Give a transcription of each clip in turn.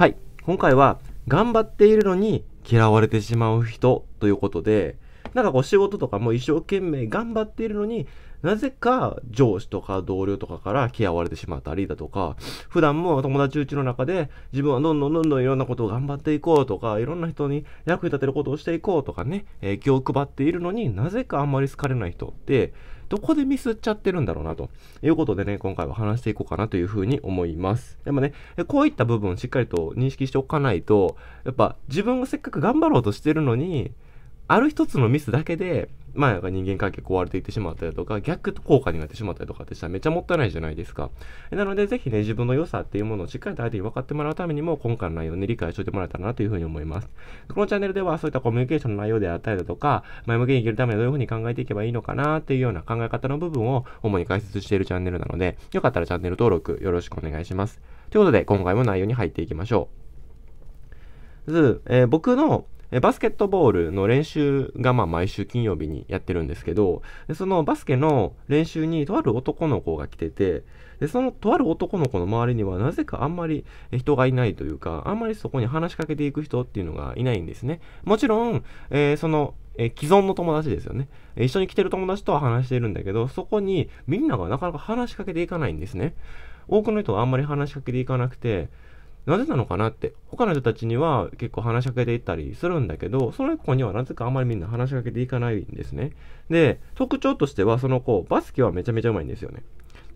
はい。今回は、頑張っているのに嫌われてしまう人ということで、なんかこう仕事とかも一生懸命頑張っているのに、なぜか上司とか同僚とかから嫌われてしまったりだとか、普段も友達うちの中で自分はどんどんどんどんいろんなことを頑張っていこうとか、いろんな人に役に立てることをしていこうとかね、影響気を配っているのになぜかあんまり好かれない人って、どこでミスっちゃってるんだろうな、ということでね、今回は話していこうかなというふうに思います。でもね、こういった部分をしっかりと認識しておかないと、やっぱ自分がせっかく頑張ろうとしてるのに、ある一つのミスだけで、まあ、人間関係壊れていってしまったりとか、逆効果になってしまったりとかってしたらめちゃもったいないじゃないですか。なので、ぜひね、自分の良さっていうものをしっかりと相手に分かってもらうためにも、今回の内容に、ね、理解しておいてもらえたらなというふうに思います。このチャンネルでは、そういったコミュニケーションの内容であったりだとか、前向きに生きるためにどういうふうに考えていけばいいのかなっていうような考え方の部分を主に解説しているチャンネルなので、よかったらチャンネル登録よろしくお願いします。ということで、今回も内容に入っていきましょう。まず、えー、僕のえバスケットボールの練習がまあ毎週金曜日にやってるんですけど、でそのバスケの練習にとある男の子が来てて、でそのとある男の子の周りにはなぜかあんまり人がいないというか、あんまりそこに話しかけていく人っていうのがいないんですね。もちろん、えー、そのえ既存の友達ですよね。一緒に来てる友達とは話してるんだけど、そこにみんながなかなか話しかけていかないんですね。多くの人はあんまり話しかけていかなくて、なぜなのかなって、他の人たちには結構話しかけていったりするんだけど、その子にはなぜかあんまりみんな話しかけていかないんですね。で、特徴としてはその子、バスケはめちゃめちゃうまいんですよね。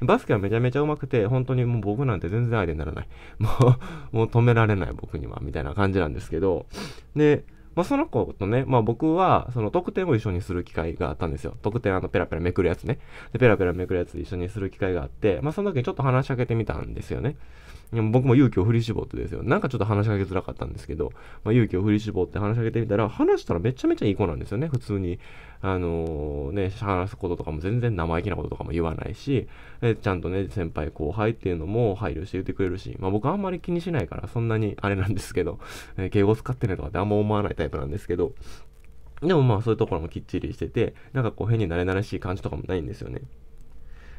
バスケはめちゃめちゃうまくて、本当にもう僕なんて全然相手にならない。もう、もう止められない僕には、みたいな感じなんですけど、で、まあ、その子とね、まあ、僕は、その特典を一緒にする機会があったんですよ。特典あの、ペラペラめくるやつね。で、ペラペラめくるやつ一緒にする機会があって、まあ、その時にちょっと話しかけてみたんですよね。でも僕も勇気を振り絞ってですよ。なんかちょっと話しかけづらかったんですけど、まあ、勇気を振り絞って話しかけてみたら、話したらめちゃめちゃいい子なんですよね。普通に、あのー、ね、話すこととかも全然生意気なこととかも言わないし、えちゃんとね、先輩後輩っていうのも配慮して言ってくれるし、まあ、僕あんまり気にしないから、そんなにあれなんですけど、え敬語使ってねとかってあんま思わないタイプなんですけど、でもまあそういうところもきっちりしてて、なんかこう変に慣れ慣れしい感じとかもないんですよね。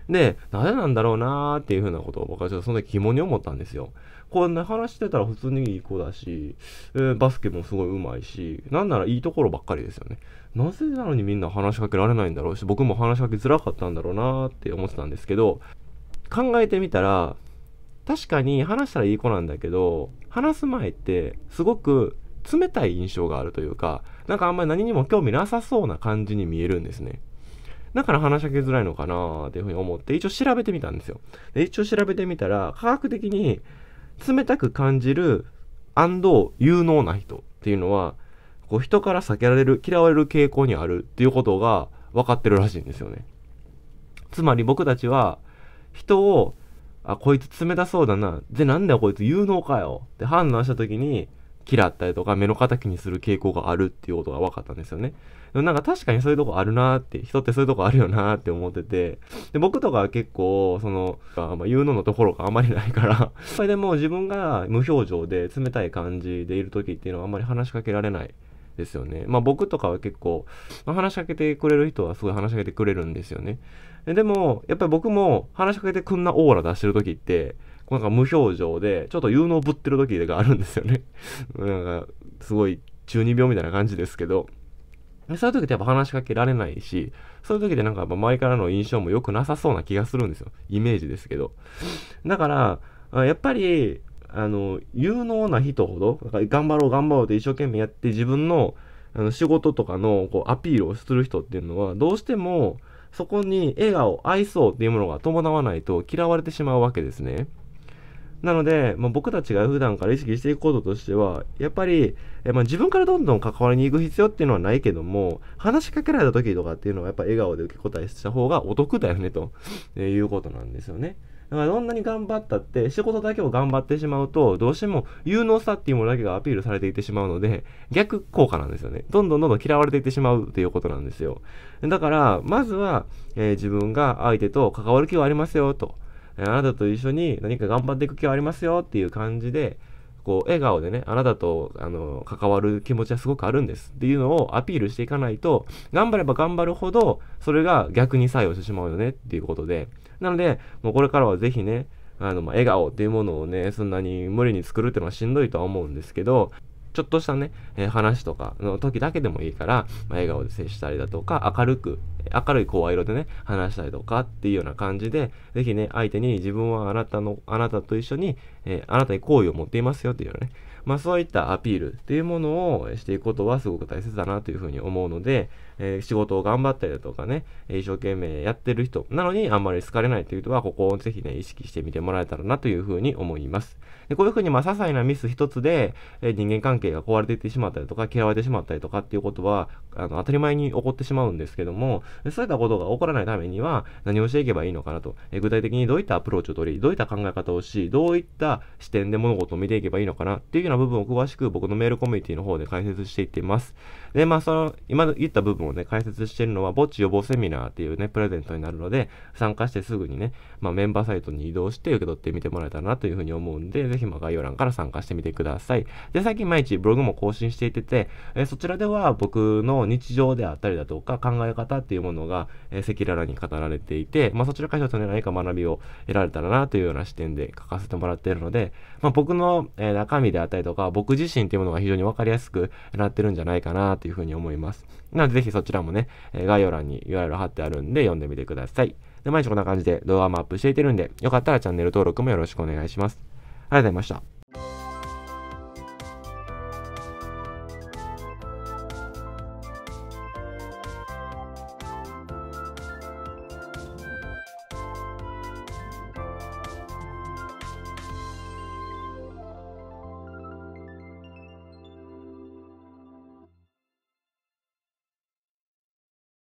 で、なぜなんだろうなーっていうふうなことを僕はちょっとその時疑問に思ったんですよ。こんな話してたら普通にいい子だし、えー、バスケもすごい上手いし、なんならいいところばっかりですよね。なぜなのにみんな話しかけられないんだろうし、僕も話しかけづらかったんだろうなーって思ってたんですけど、考えてみたら、確かに話したらいい子なんだけど、話す前ってすごく冷たい印象があるというか、なんかあんまり何にも興味なさそうな感じに見えるんですね。だから話しかけづらいのかなっていうふうに思って、一応調べてみたんですよ。で一応調べてみたら、科学的に冷たく感じる有能な人っていうのは、こう人から避けられる、嫌われる傾向にあるっていうことが分かってるらしいんですよね。つまり僕たちは人を、あ、こいつ冷たそうだな。で、なんだよこいつ有能かよって判断した時に、嫌ったりとか目の敵にする傾向があるっていうことが分かったんですよね。でもなんか確かにそういうとこあるなーって、人ってそういうとこあるよなーって思ってて、で、僕とかは結構、その、まあ、言うののところがあんまりないからそれでも自分が無表情で冷たい感じでいる時っていうのはあんまり話しかけられないですよね。まあ僕とかは結構、まあ、話しかけてくれる人はすごい話しかけてくれるんですよね。でも、やっぱり僕も話しかけてくんなオーラ出してる時って、なんか無表情で、ちょっと有能ぶってる時があるんですよね。なんか、すごい中二病みたいな感じですけど、でそういう時ってやっぱ話しかけられないし、そういう時でなんか前からの印象も良くなさそうな気がするんですよ。イメージですけど。だから、やっぱり、あの、有能な人ほど、頑張ろう頑張ろうって一生懸命やって自分のあの仕事とかのこうアピールをする人っていうのは、どうしてもそこに笑顔、愛想っていうものが伴わないと嫌われてしまうわけですね。なので、まあ、僕たちが普段から意識していくこととしては、やっぱり、えまあ、自分からどんどん関わりに行く必要っていうのはないけども、話しかけられた時とかっていうのはやっぱ笑顔で受け答えした方がお得だよね、ということなんですよね。だからどんなに頑張ったって、仕事だけを頑張ってしまうと、どうしても有能さっていうものだけがアピールされていってしまうので、逆効果なんですよね。どんどんどんどん嫌われていってしまうということなんですよ。だから、まずは、えー、自分が相手と関わる気はありますよ、と。あなたと一緒に何か頑張っていく気はありますよっていう感じで、こう、笑顔でね、あなたと、あの、関わる気持ちはすごくあるんですっていうのをアピールしていかないと、頑張れば頑張るほど、それが逆に作用してしまうよねっていうことで、なので、もうこれからはぜひね、あの、ま笑顔っていうものをね、そんなに無理に作るっていうのはしんどいとは思うんですけど、ちょっとしたね、えー、話とかの時だけでもいいから、まあ、笑顔で接したりだとか、明るく明るい声色でね、話したりとかっていうような感じで、ぜひね、相手に自分はあなたの、あなたと一緒に、えー、あなたに好意を持っていますよっていうね、まあそういったアピールっていうものをしていくことはすごく大切だなというふうに思うので、えー、仕事を頑張ったりだとかね、一生懸命やってる人なのにあんまり好かれないという人は、ここをぜひね、意識してみてもらえたらなというふうに思います。でこういうふうに、まあ、些細なミス一つで、えー、人間関係が壊れていってしまったりとか、嫌われてしまったりとかっていうことは、あの当たり前に起こってしまうんですけども、そういったことが起こらないためには何をしていけばいいのかなと、え具体的にどういったアプローチを取り、どういった考え方をし、どういった視点で物事を見ていけばいいのかなっていうような部分を詳しく僕のメールコミュニティの方で解説していっています。で、まあその、今言った部分をね、解説しているのは、墓地予防セミナーっていうね、プレゼントになるので、参加してすぐにね、まあ、メンバーサイトに移動して受け取ってみてもらえたらなというふうに思うんで、ぜひまあ概要欄から参加してみてください。で、最近毎日ブログも更新していてて、えそちらでは僕の日常であったりだとか考え方っていうものが赤裸々に語られていて、まあ、そちらから一つね何か学びを得られたらなというような視点で書かせてもらっているので、まあ、僕の中身であったりとか僕自身っていうものが非常に分かりやすくなってるんじゃないかなというふうに思います。なのでぜひそちらもね概要欄に URL 貼ってあるんで読んでみてください。で毎日こんな感じで動画もアップしていてるんでよかったらチャンネル登録もよろしくお願いします。ありがとうございました。